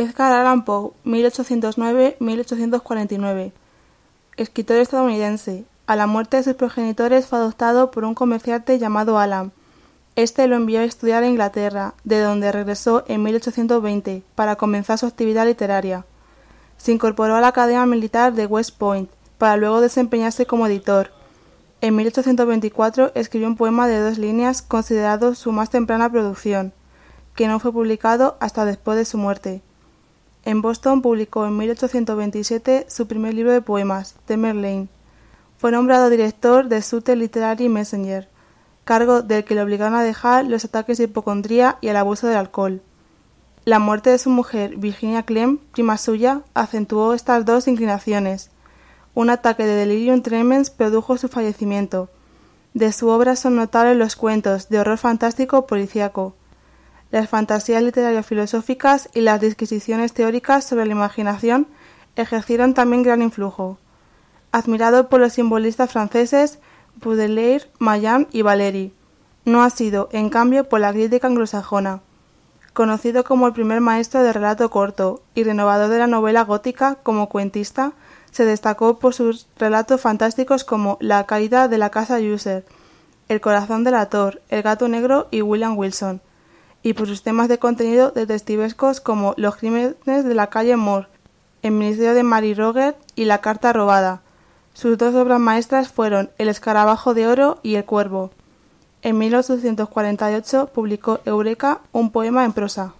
Edgar Allan Poe, 1809-1849. Escritor estadounidense. A la muerte de sus progenitores fue adoptado por un comerciante llamado Allan. Este lo envió a estudiar a Inglaterra, de donde regresó en 1820 para comenzar su actividad literaria. Se incorporó a la Academia Militar de West Point para luego desempeñarse como editor. En 1824 escribió un poema de dos líneas considerado su más temprana producción, que no fue publicado hasta después de su muerte. En Boston publicó en 1827 su primer libro de poemas, The Merlane. Fue nombrado director de Sutter Literary Messenger, cargo del que le obligaron a dejar los ataques de hipocondría y el abuso del alcohol. La muerte de su mujer, Virginia Clem, prima suya, acentuó estas dos inclinaciones. Un ataque de delirium tremens produjo su fallecimiento. De su obra son notables los cuentos de horror fantástico policíaco, las fantasías literario-filosóficas y las disquisiciones teóricas sobre la imaginación ejercieron también gran influjo. Admirado por los simbolistas franceses Baudelaire, Mayan y Valéry, no ha sido, en cambio, por la crítica anglosajona. Conocido como el primer maestro de relato corto y renovador de la novela gótica como cuentista, se destacó por sus relatos fantásticos como La caída de la casa Jusser, El corazón del ator, El gato negro y William Wilson, y por sus temas de contenido detectivescos como Los crímenes de la calle Moore, El ministerio de Mary Roger y La carta robada. Sus dos obras maestras fueron El escarabajo de oro y El cuervo. En 1848 publicó Eureka, un poema en prosa.